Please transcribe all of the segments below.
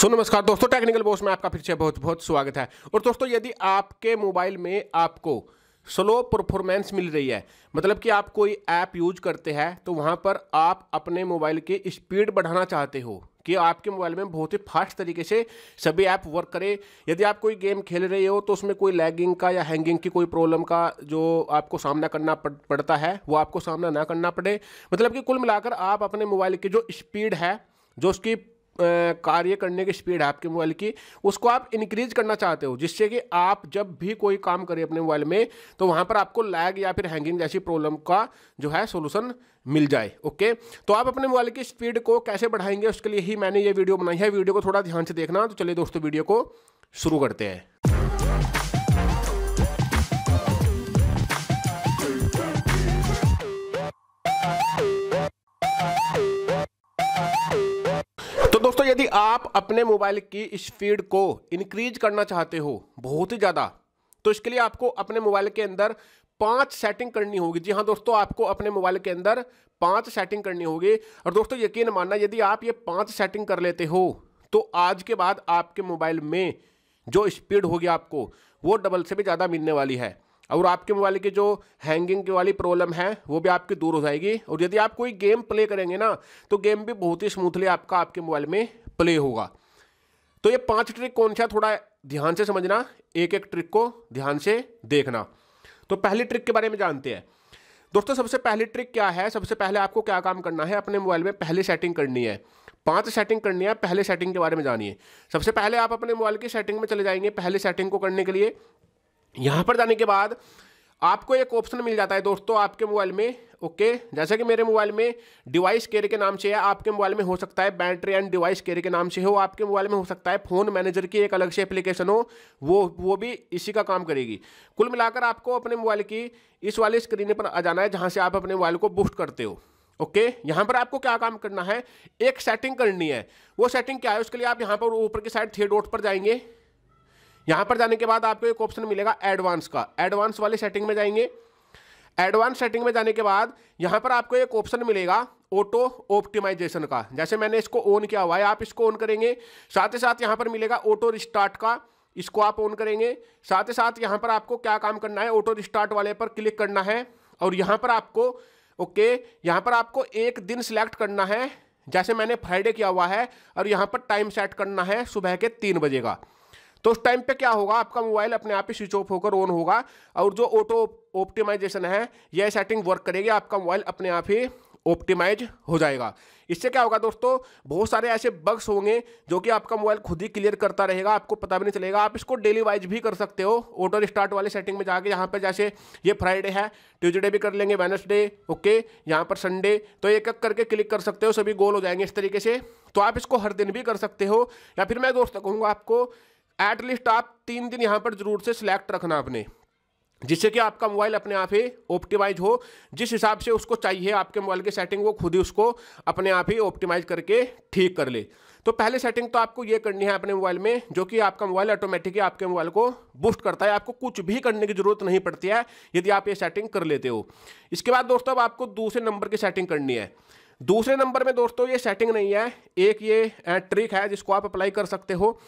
सो so, नमस्कार दोस्तों technical boss में आपका फिर से बहुत बहुत स्वागत है और दोस्तों यदि आपके मोबाइल में आपको स्लो परफॉर्मेंस मिल रही है मतलब कि आप कोई ऐप यूज करते हैं तो वहाँ पर आप अपने मोबाइल की स्पीड बढ़ाना चाहते हो कि आपके मोबाइल में बहुत ही फास्ट तरीके से सभी ऐप वर्क करे यदि आप कोई गेम खेल रहे हो तो उसमें कोई लैगिंग का या हैंगिंग की कोई प्रॉब्लम का जो आपको सामना करना पड़ता है वो आपको सामना ना करना पड़े मतलब कि कुल मिलाकर आप अपने मोबाइल की जो स्पीड है जो उसकी कार्य करने की स्पीड है आपके मोबाइल की उसको आप इंक्रीज करना चाहते हो जिससे कि आप जब भी कोई काम करें अपने मोबाइल में तो वहाँ पर आपको लैग या फिर हैंगिंग जैसी प्रॉब्लम का जो है सोल्यूशन मिल जाए ओके तो आप अपने मोबाइल की स्पीड को कैसे बढ़ाएंगे उसके लिए ही मैंने ये वीडियो बनाई है वीडियो को थोड़ा ध्यान से देखना तो चलिए दोस्तों वीडियो को शुरू करते हैं अपने मोबाइल की स्पीड को इंक्रीज करना चाहते हो बहुत ही ज़्यादा तो इसके लिए आपको अपने मोबाइल के अंदर पांच सेटिंग करनी होगी जी हाँ दोस्तों आपको अपने मोबाइल के अंदर पांच सेटिंग करनी होगी और दोस्तों यकीन मानना यदि आप ये पांच सेटिंग कर लेते हो तो आज के बाद आपके मोबाइल में जो स्पीड होगी आपको वो डबल से भी ज़्यादा मिलने वाली है और आपके मोबाइल की जो हैंगिंग की वाली प्रॉब्लम है वो भी आपकी दूर हो जाएगी और यदि आप कोई गेम प्ले करेंगे ना तो गेम भी बहुत ही स्मूथली आपका आपके मोबाइल में प्ले होगा तो ये पांच ट्रिक कौन सा थोड़ा ध्यान से समझना एक एक ट्रिक को ध्यान से देखना तो पहली ट्रिक के बारे में जानते हैं दोस्तों सबसे पहली ट्रिक क्या है सबसे पहले आपको क्या काम करना है अपने मोबाइल में पहले सेटिंग करनी है पांच सेटिंग करनी है पहले सेटिंग के बारे में जानिए सबसे पहले आप अपने मोबाइल की सेटिंग में चले जाएंगे पहले सेटिंग को करने के लिए यहां पर जाने के बाद आपको एक ऑप्शन मिल जाता है दोस्तों आपके मोबाइल में ओके जैसे कि मेरे मोबाइल में डिवाइस केयर के नाम से है आपके मोबाइल में हो सकता है बैटरी एंड डिवाइस केयर के नाम से हो आपके मोबाइल में हो सकता है फ़ोन मैनेजर की एक अलग से एप्लीकेशन हो वो वो भी इसी का काम करेगी कुल मिलाकर आपको अपने मोबाइल की इस वाली स्क्रीन पर आ जाना है जहाँ से आप अपने मोबाइल को बूस्ट करते हो ओके okay, यहाँ पर आपको क्या काम करना है एक सेटिंग करनी है वो सेटिंग क्या है उसके लिए आप यहाँ पर ऊपर की साइड थ्री डॉट पर जाएंगे यहाँ पर जाने के बाद आपको एक ऑप्शन मिलेगा एडवांस का एडवांस वाले सेटिंग में जाएंगे एडवांस सेटिंग में जाने के बाद यहाँ पर आपको एक ऑप्शन मिलेगा ऑटो ऑप्टिमाइजेशन का जैसे मैंने इसको ऑन किया हुआ है आप इसको ऑन करेंगे साथ ही साथ यहाँ पर मिलेगा ऑटो रिस्टार्ट का इसको आप ऑन करेंगे साथ ही साथ यहाँ पर आपको क्या काम करना है ऑटो रिस्टार्ट वाले पर क्लिक करना है और यहाँ पर आपको ओके यहाँ पर आपको एक दिन सिलेक्ट करना है जैसे मैंने फ्राइडे किया हुआ है और यहाँ पर टाइम सेट करना है सुबह के तीन बजे का तो उस टाइम पे क्या होगा आपका मोबाइल अपने आप ही स्विच ऑफ होकर ऑन होगा और जो ऑटो ऑप्टिमाइजेशन है यह सेटिंग वर्क करेगी आपका मोबाइल अपने आप ही ऑप्टिमाइज हो जाएगा इससे क्या होगा दोस्तों बहुत सारे ऐसे बग्स होंगे जो कि आपका मोबाइल खुद ही क्लियर करता रहेगा आपको पता भी नहीं चलेगा आप इसको डेली वाइज भी कर सकते हो ऑटो स्टार्ट वाले सेटिंग में जाके यहाँ पर जैसे ये फ्राइडे है ट्यूजडे भी कर लेंगे वेनसडे ओके यहाँ पर संडे तो एक एक करके क्लिक कर सकते हो सभी गोल हो जाएंगे इस तरीके से तो आप इसको हर दिन भी कर सकते हो या फिर मैं दोस्तों कहूँगा आपको एटलीस्ट आप तीन दिन यहाँ पर जरूर से सिलेक्ट रखना अपने जिससे कि आपका मोबाइल अपने आप ही ऑप्टिमाइज हो जिस हिसाब से उसको चाहिए आपके मोबाइल की सेटिंग वो खुद ही उसको अपने आप ही ऑप्टिमाइज करके ठीक कर ले तो पहले सेटिंग तो आपको ये करनी है अपने मोबाइल में जो कि आपका मोबाइल ऑटोमेटिकली आपके मोबाइल को बूस्ट करता है आपको कुछ भी करने की जरूरत नहीं पड़ती है यदि आप ये सेटिंग कर लेते हो इसके बाद दोस्तों अब आपको दूसरे नंबर की सेटिंग करनी है दूसरे नंबर में दोस्तों ये सेटिंग नहीं है एक ये ट्रिक है जिसको आप अप्लाई कर सकते हो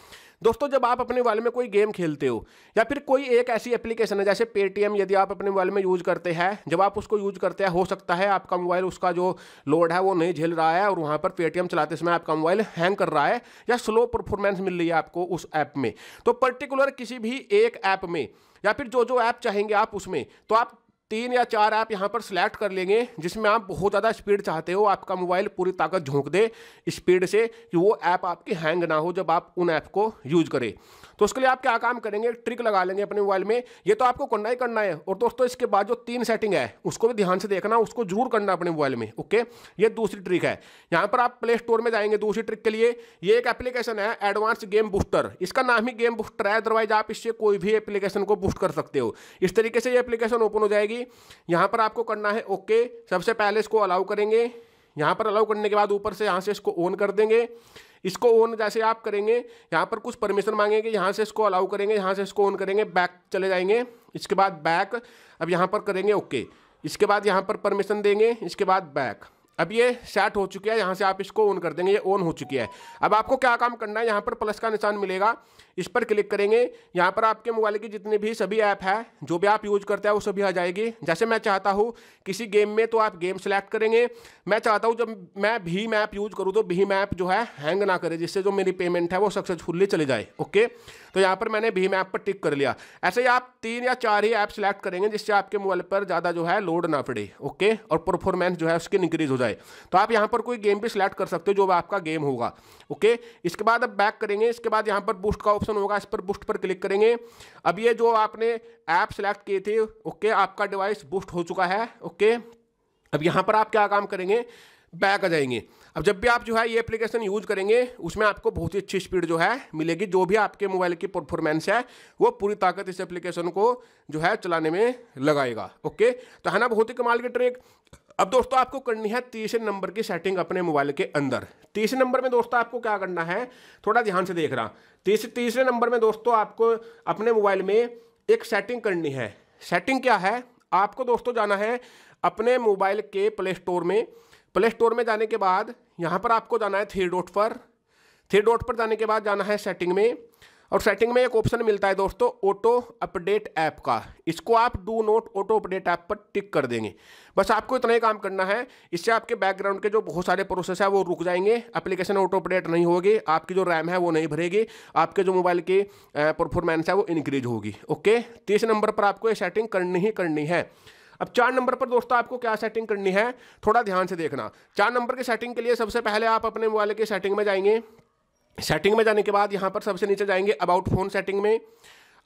दोस्तों जब आप अपने मोबाइल में कोई गेम खेलते हो या फिर कोई एक ऐसी एप्लीकेशन है जैसे पेटीएम यदि आप अपने मोबाइल में यूज़ करते हैं जब आप उसको यूज़ करते हैं हो सकता है आपका मोबाइल उसका जो लोड है वो नहीं झेल रहा है और वहाँ पर पेटीएम चलाते समय आपका मोबाइल हैंग कर रहा है या स्लो परफॉर्मेंस मिल रही है आपको उस ऐप में तो पर्टिकुलर किसी भी एक ऐप में या फिर जो जो ऐप चाहेंगे आप उसमें तो आप तीन या चार ऐप यहाँ पर सिलेक्ट कर लेंगे जिसमें आप बहुत ज़्यादा स्पीड चाहते हो आपका मोबाइल पूरी ताकत झोंक दे स्पीड से कि वो ऐप आपकी हैंग ना हो जब आप उन ऐप को यूज करें तो उसके लिए आप क्या काम करेंगे ट्रिक लगा लेंगे अपने मोबाइल में ये तो आपको करना ही करना है और दोस्तों इसके बाद जो तीन सेटिंग है उसको भी ध्यान से देखना उसको जरूर करना अपने मोबाइल में ओके ये दूसरी ट्रिक है यहाँ पर आप प्ले स्टोर में जाएंगे दूसरी ट्रिक के लिए ये एक एप्लीकेशन है एडवांस गेम बूस्टर इसका नाम ही गेम बूस्टर है अदरवाइज आप इससे कोई भी एप्लीकेशन को बूस्ट कर सकते हो इस तरीके से ये एप्लीकेशन ओपन हो जाएगी यहाँ पर आपको करना है ओके सबसे पहले इसको अलाउ करेंगे यहाँ पर अलाउ करने के बाद ऊपर से यहाँ से इसको ऑन कर देंगे इसको ऑन जैसे आप करेंगे यहाँ पर कुछ परमिशन मांगेंगे यहाँ से इसको अलाउ करेंगे यहाँ से इसको ऑन करेंगे बैक चले जाएंगे इसके बाद बैक अब यहाँ पर करेंगे ओके इसके बाद यहाँ पर परमिशन देंगे इसके बाद बैक अब ये सेट हो चुकी है यहाँ से आप इसको ऑन कर देंगे ये ऑन हो चुकी है अब आपको क्या काम करना है यहाँ पर प्लस का निशान मिलेगा इस पर क्लिक करेंगे यहाँ पर आपके मोबाइल की जितनी भी सभी ऐप है जो भी आप यूज करते हैं वो सभी आ जाएगी जैसे मैं चाहता हूँ किसी गेम में तो आप गेम सेलेक्ट करेंगे मैं चाहता हूँ जब मैं भी मैप यूज करूँ तो भी मैप जो है हैंग ना करे जिससे जो मेरी पेमेंट है वो सक्सेसफुल्ली चले जाए ओके तो यहाँ पर मैंने भीम ऐप पर टिक कर लिया ऐसे ही आप तीन या चार ही ऐप सेलेक्ट करेंगे जिससे आपके मोबाइल पर ज़्यादा जो है लोड ना पड़े ओके और परफॉर्मेंस जो है उसकी इंक्रीज हो जाए तो आप यहाँ पर कोई गेम भी सिलेक्ट कर सकते हो जो आपका गेम होगा ओके इसके बाद अब बैक करेंगे इसके बाद यहाँ पर बूस्ट का ऑप्शन होगा इस पर बूस्ट पर क्लिक करेंगे अब ये जो आपने ऐप सेलेक्ट किए थे ओके आपका डिवाइस बूस्ट हो चुका है ओके अब यहाँ पर आप क्या काम करेंगे बैक आ जाएंगे अब जब भी आप जो है ये एप्लीकेशन यूज करेंगे उसमें आपको बहुत ही अच्छी स्पीड जो है मिलेगी जो भी आपके मोबाइल की परफॉर्मेंस है वो पूरी ताकत इस एप्लीकेशन को जो है चलाने में लगाएगा ओके तो है ना बहुत ही कमाल की ट्रिक अब दोस्तों आपको करनी है तीसरे नंबर की सेटिंग अपने मोबाइल के अंदर तीसरे नंबर में दोस्तों आपको क्या करना है थोड़ा ध्यान से देख रहा तीसरे तीसरे नंबर में दोस्तों आपको अपने मोबाइल में एक सेटिंग करनी है सेटिंग क्या है आपको दोस्तों जाना है अपने मोबाइल के प्ले स्टोर में प्ले स्टोर में जाने के बाद यहाँ पर आपको जाना है थ्री डॉट पर थ्री डॉट पर जाने के बाद जाना है सेटिंग में और सेटिंग में एक ऑप्शन मिलता है दोस्तों ऑटो अपडेट ऐप का इसको आप do not auto update app पर टिक कर देंगे बस आपको इतना ही काम करना है इससे आपके बैकग्राउंड के जो बहुत सारे प्रोसेस है वो रुक जाएंगे एप्लीकेशन ऑटो अपडेट नहीं होगी आपकी जो रैम है वो नहीं भरेगी आपके जो मोबाइल की परफॉर्मेंस है वो इंक्रीज होगी ओके तीस नंबर पर आपको ये सेटिंग करनी ही करनी है अब चार नंबर पर दोस्तों आपको क्या सेटिंग करनी है थोड़ा ध्यान से देखना चार नंबर की सेटिंग के लिए सबसे पहले आप अपने मोबाइल की सेटिंग में जाएंगे सेटिंग में जाने के बाद यहाँ पर सबसे नीचे जाएंगे अबाउट फोन सेटिंग में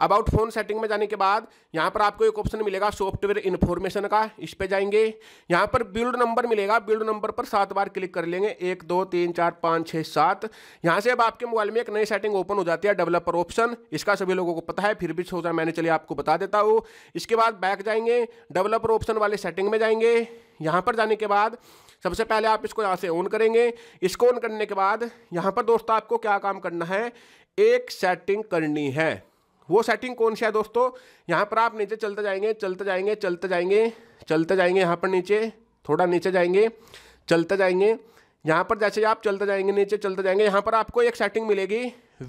अबाउट फोन सेटिंग में जाने के बाद यहाँ पर आपको एक ऑप्शन मिलेगा सॉफ्टवेयर इन्फॉर्मेशन का इस पर जाएंगे यहाँ पर बिल्ड नंबर मिलेगा बिल्ड नंबर पर सात बार क्लिक कर लेंगे एक दो तीन चार पाँच छः सात यहाँ से अब आपके मोबाइल में एक नई सेटिंग ओपन हो जाती है डेवलपर ऑप्शन इसका सभी लोगों को पता है फिर भी सोचा मैंने चलिए आपको बता देता हूँ इसके बाद बैक जाएंगे डेवलपर ऑप्शन वाले सेटिंग में जाएंगे यहाँ पर जाने के बाद सबसे पहले आप इसको यहाँ से ऑन करेंगे इसको ऑन करने के बाद यहाँ पर दोस्तों आपको क्या काम करना है एक सेटिंग करनी है वो सेटिंग कौन सी है दोस्तों यहाँ पर आप नीचे चलते जाएंगे चलते जाएंगे चलते जाएंगे चलते जाएंगे यहाँ पर नीचे थोड़ा नीचे जाएंगे चलते जाएंगे यहाँ पर जैसे आप चलते जाएंगे नीचे चलते जाएंगे यहाँ पर आपको एक सेटिंग मिलेगी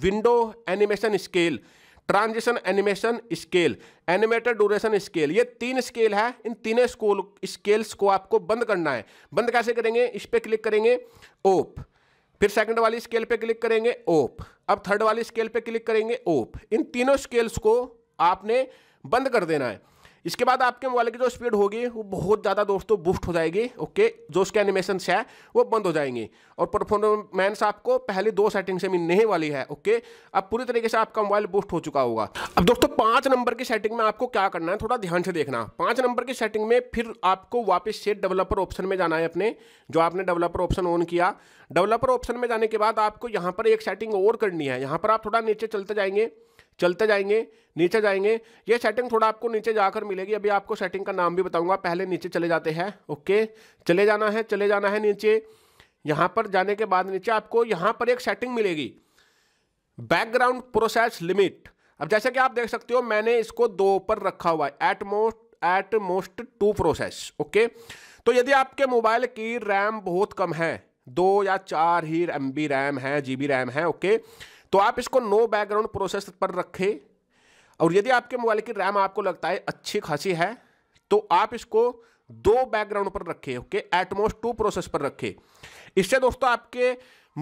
window animation scale transition animation scale animated duration scale ये तीन स्केल है इन तीनों स्कूल स्केल्स को आपको बंद करना है बंद कैसे करेंगे इस पर क्लिक करेंगे ओप फिर सेकंड वाली स्केल पे क्लिक करेंगे ओप अब थर्ड वाली स्केल पे क्लिक करेंगे ओप इन तीनों स्केल्स को आपने बंद कर देना है इसके बाद आपके मोबाइल की जो स्पीड होगी वो बहुत ज़्यादा दोस्तों बूस्ट हो जाएगी ओके जो उसके एनिमेशन है वो बंद हो जाएंगे और परफॉर्मेंस आपको पहले दो सेटिंग से मिलने वाली है ओके अब पूरी तरीके से आपका मोबाइल बूस्ट हो चुका होगा अब दोस्तों पाँच नंबर की सेटिंग में आपको क्या करना है थोड़ा ध्यान से देखना पाँच नंबर की सेटिंग में फिर आपको वापस से डेवलपर ऑप्शन में जाना है अपने जो आपने डेवलपर ऑप्शन ऑन किया डेवलपर ऑप्शन में जाने के बाद आपको यहाँ पर एक सेटिंग और करनी है यहाँ पर आप थोड़ा नीचे चलते जाएंगे चलते जाएंगे नीचे जाएंगे ये सेटिंग थोड़ा आपको नीचे जाकर मिलेगी अभी आपको सेटिंग का नाम भी बताऊंगा पहले नीचे चले जाते हैं ओके चले जाना है चले जाना है नीचे यहाँ पर जाने के बाद नीचे आपको यहाँ पर एक सेटिंग मिलेगी बैकग्राउंड प्रोसेस लिमिट अब जैसे कि आप देख सकते हो मैंने इसको दो पर रखा हुआ है at most at most two process okay तो यदि आपके मोबाइल की रैम बहुत कम है दो या चार ही एम रैम है जी रैम है ओके okay? तो आप इसको नो बैकग्राउंड प्रोसेस पर रखें और यदि आपके मोबाइल की रैम आपको लगता है अच्छी खासी है तो आप इसको दो बैकग्राउंड पर रखें ओके एटमोस्ट टू प्रोसेस पर रखें इससे दोस्तों आपके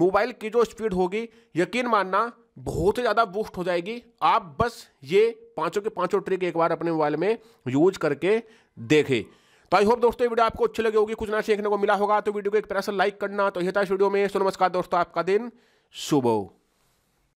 मोबाइल की जो स्पीड होगी यकीन मानना बहुत ही ज़्यादा बूस्ट हो जाएगी आप बस ये पांचों के पांचों ट्रिक एक बार अपने मोबाइल में यूज करके देखें तो आई होप दोस्तों ये वीडियो आपको अच्छी लगी होगी कुछ ना सीखने को मिला होगा तो वीडियो को एक तरह से लाइक करना तो यह था इस वीडियो में सो नमस्कार दोस्तों आपका दिन सुबह